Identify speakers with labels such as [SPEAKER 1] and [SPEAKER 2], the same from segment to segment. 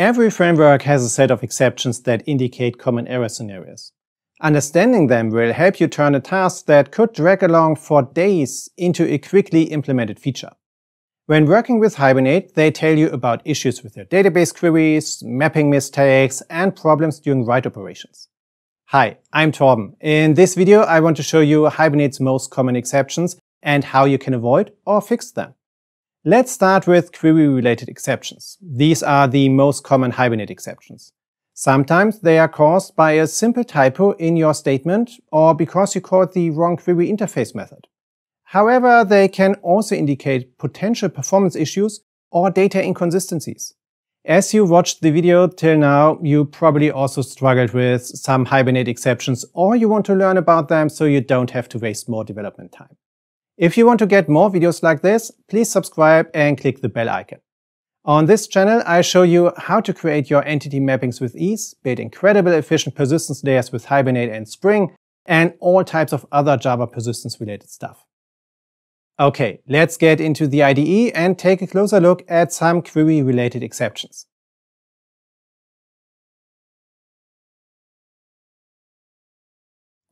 [SPEAKER 1] Every framework has a set of exceptions that indicate common error scenarios. Understanding them will help you turn a task that could drag along for days into a quickly implemented feature. When working with Hibernate, they tell you about issues with your database queries, mapping mistakes, and problems during write operations. Hi, I'm Torben. In this video, I want to show you Hibernate's most common exceptions and how you can avoid or fix them. Let's start with query-related exceptions. These are the most common Hibernate exceptions. Sometimes they are caused by a simple typo in your statement or because you called the wrong query interface method. However, they can also indicate potential performance issues or data inconsistencies. As you watched the video till now, you probably also struggled with some Hibernate exceptions or you want to learn about them so you don't have to waste more development time. If you want to get more videos like this, please subscribe and click the bell icon. On this channel, I show you how to create your entity mappings with ease, build incredible efficient persistence layers with Hibernate and Spring, and all types of other Java persistence related stuff. Okay, let's get into the IDE and take a closer look at some query related exceptions.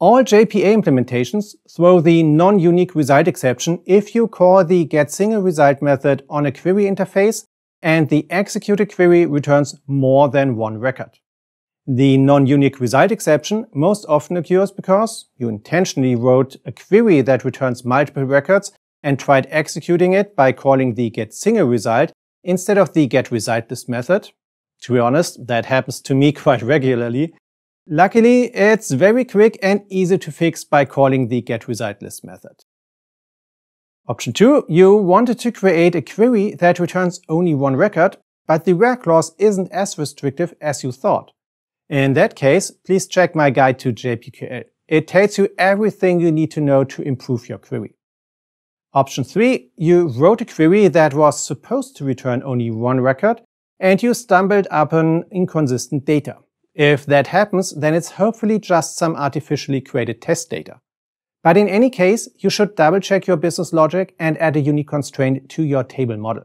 [SPEAKER 1] All JPA implementations throw the non-unique result exception if you call the getSingleResult method on a query interface and the executed query returns more than one record. The non-unique result exception most often occurs because you intentionally wrote a query that returns multiple records and tried executing it by calling the getSingleResult instead of the getResultList method. To be honest, that happens to me quite regularly, Luckily, it's very quick and easy to fix by calling the getResultList method. Option 2. You wanted to create a query that returns only one record, but the where clause isn't as restrictive as you thought. In that case, please check my guide to JPQL. It tells you everything you need to know to improve your query. Option 3. You wrote a query that was supposed to return only one record, and you stumbled upon inconsistent data. If that happens, then it's hopefully just some artificially created test data. But in any case, you should double check your business logic and add a unique constraint to your table model.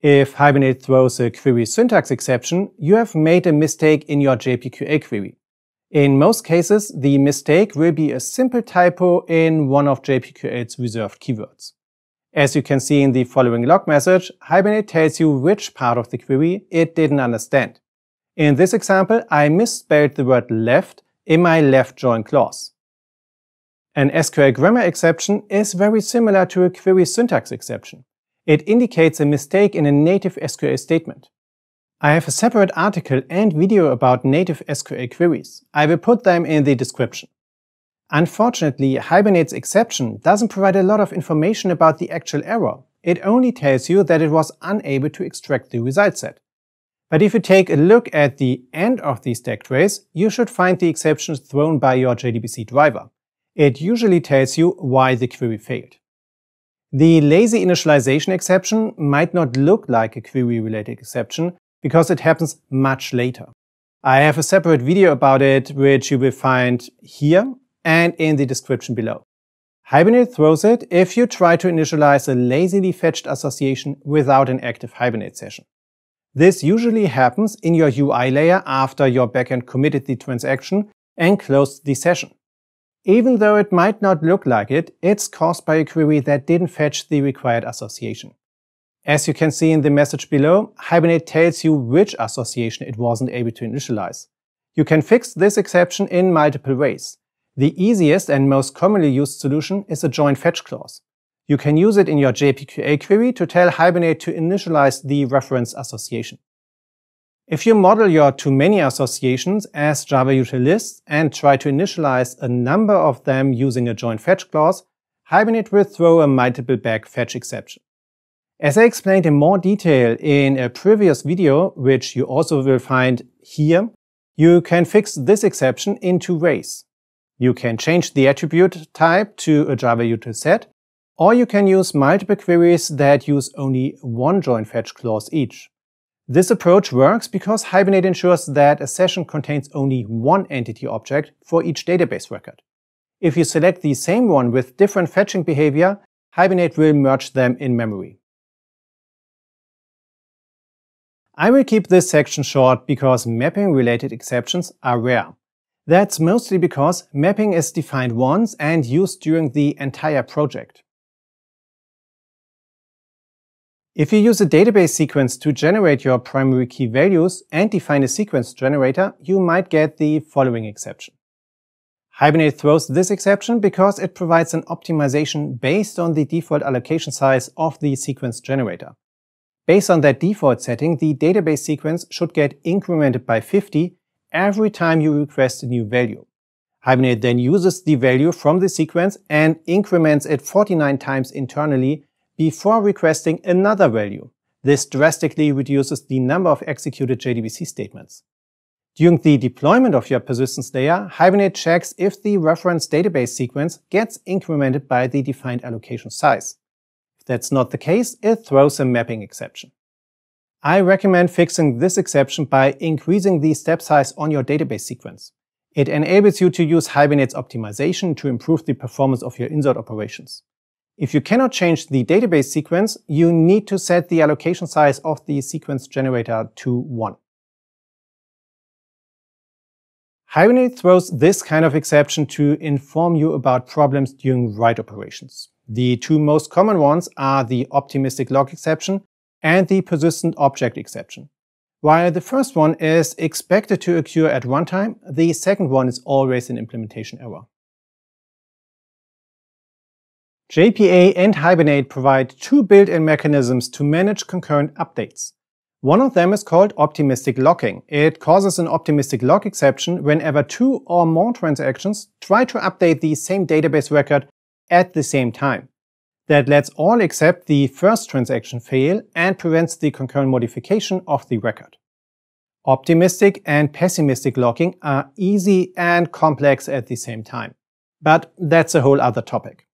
[SPEAKER 1] If Hibernate throws a query syntax exception, you have made a mistake in your JPQA query. In most cases, the mistake will be a simple typo in one of JPQA's reserved keywords. As you can see in the following log message, Hibernate tells you which part of the query it didn't understand. In this example, I misspelled the word left in my left join clause. An SQL grammar exception is very similar to a query syntax exception. It indicates a mistake in a native SQL statement. I have a separate article and video about native SQL queries. I will put them in the description. Unfortunately, Hibernate's exception doesn't provide a lot of information about the actual error. It only tells you that it was unable to extract the result set. But if you take a look at the end of these stack trace, you should find the exceptions thrown by your JDBC driver. It usually tells you why the query failed. The lazy initialization exception might not look like a query-related exception because it happens much later. I have a separate video about it, which you will find here and in the description below. Hibernate throws it if you try to initialize a lazily fetched association without an active Hibernate session. This usually happens in your UI layer after your backend committed the transaction and closed the session. Even though it might not look like it, it's caused by a query that didn't fetch the required association. As you can see in the message below, Hibernate tells you which association it wasn't able to initialize. You can fix this exception in multiple ways. The easiest and most commonly used solution is a join fetch clause. You can use it in your JPQA query to tell Hibernate to initialize the reference association. If you model your too-many associations as Java util lists and try to initialize a number of them using a join fetch clause, Hibernate will throw a multiple back fetch exception. As I explained in more detail in a previous video, which you also will find here, you can fix this exception in two ways. You can change the attribute type to a Java util set, or you can use multiple queries that use only one join fetch clause each. This approach works because Hibernate ensures that a session contains only one entity object for each database record. If you select the same one with different fetching behavior, Hibernate will merge them in memory. I will keep this section short because mapping-related exceptions are rare. That's mostly because mapping is defined once and used during the entire project. If you use a database sequence to generate your primary key values and define a sequence generator, you might get the following exception. Hibernate throws this exception because it provides an optimization based on the default allocation size of the sequence generator. Based on that default setting, the database sequence should get incremented by 50 every time you request a new value. Hibernate then uses the value from the sequence and increments it 49 times internally before requesting another value. This drastically reduces the number of executed JDBC statements. During the deployment of your persistence layer, Hibernate checks if the reference database sequence gets incremented by the defined allocation size. If that's not the case, it throws a mapping exception. I recommend fixing this exception by increasing the step size on your database sequence. It enables you to use Hibernate's optimization to improve the performance of your insert operations. If you cannot change the database sequence, you need to set the allocation size of the sequence generator to 1. Hibernate throws this kind of exception to inform you about problems during write operations. The two most common ones are the optimistic log exception and the persistent object exception. While the first one is expected to occur at runtime, the second one is always an implementation error. JPA and Hibernate provide two built-in mechanisms to manage concurrent updates. One of them is called optimistic locking. It causes an optimistic lock exception whenever two or more transactions try to update the same database record at the same time. That lets all except the first transaction fail and prevents the concurrent modification of the record. Optimistic and pessimistic locking are easy and complex at the same time. But that's a whole other topic.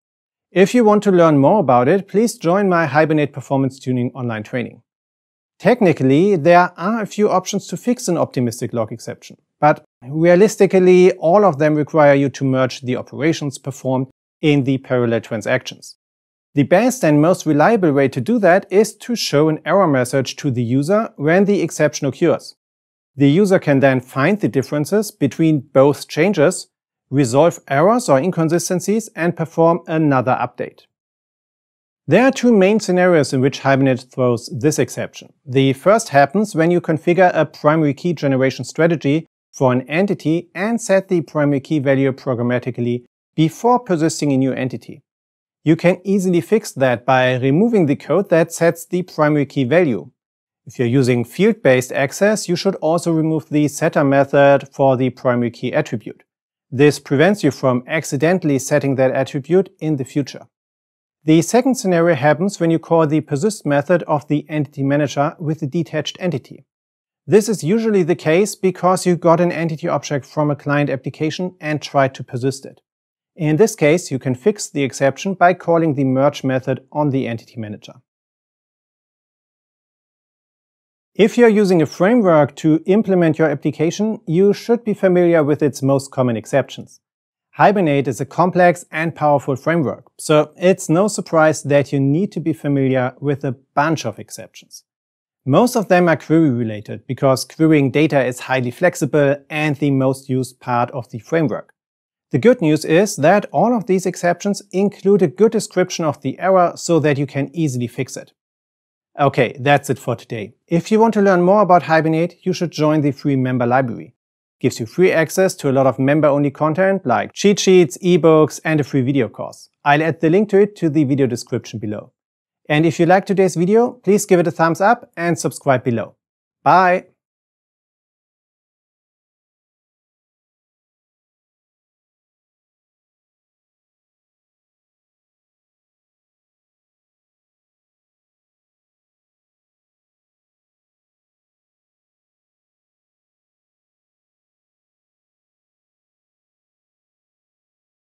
[SPEAKER 1] If you want to learn more about it, please join my Hibernate Performance Tuning online training. Technically, there are a few options to fix an optimistic log exception, but realistically, all of them require you to merge the operations performed in the parallel transactions. The best and most reliable way to do that is to show an error message to the user when the exception occurs. The user can then find the differences between both changes resolve errors or inconsistencies, and perform another update. There are two main scenarios in which Hibernate throws this exception. The first happens when you configure a primary key generation strategy for an entity and set the primary key value programmatically before persisting a new entity. You can easily fix that by removing the code that sets the primary key value. If you're using field-based access, you should also remove the setter method for the primary key attribute. This prevents you from accidentally setting that attribute in the future. The second scenario happens when you call the persist method of the entity manager with the detached entity. This is usually the case because you got an entity object from a client application and tried to persist it. In this case, you can fix the exception by calling the merge method on the entity manager. If you're using a framework to implement your application, you should be familiar with its most common exceptions. Hibernate is a complex and powerful framework, so it's no surprise that you need to be familiar with a bunch of exceptions. Most of them are query related because querying data is highly flexible and the most used part of the framework. The good news is that all of these exceptions include a good description of the error so that you can easily fix it. Okay, that's it for today. If you want to learn more about Hibernate, you should join the free member library. It gives you free access to a lot of member-only content like cheat sheets, ebooks, and a free video course. I'll add the link to it to the video description below. And if you liked today's video, please give it a thumbs up and subscribe below. Bye!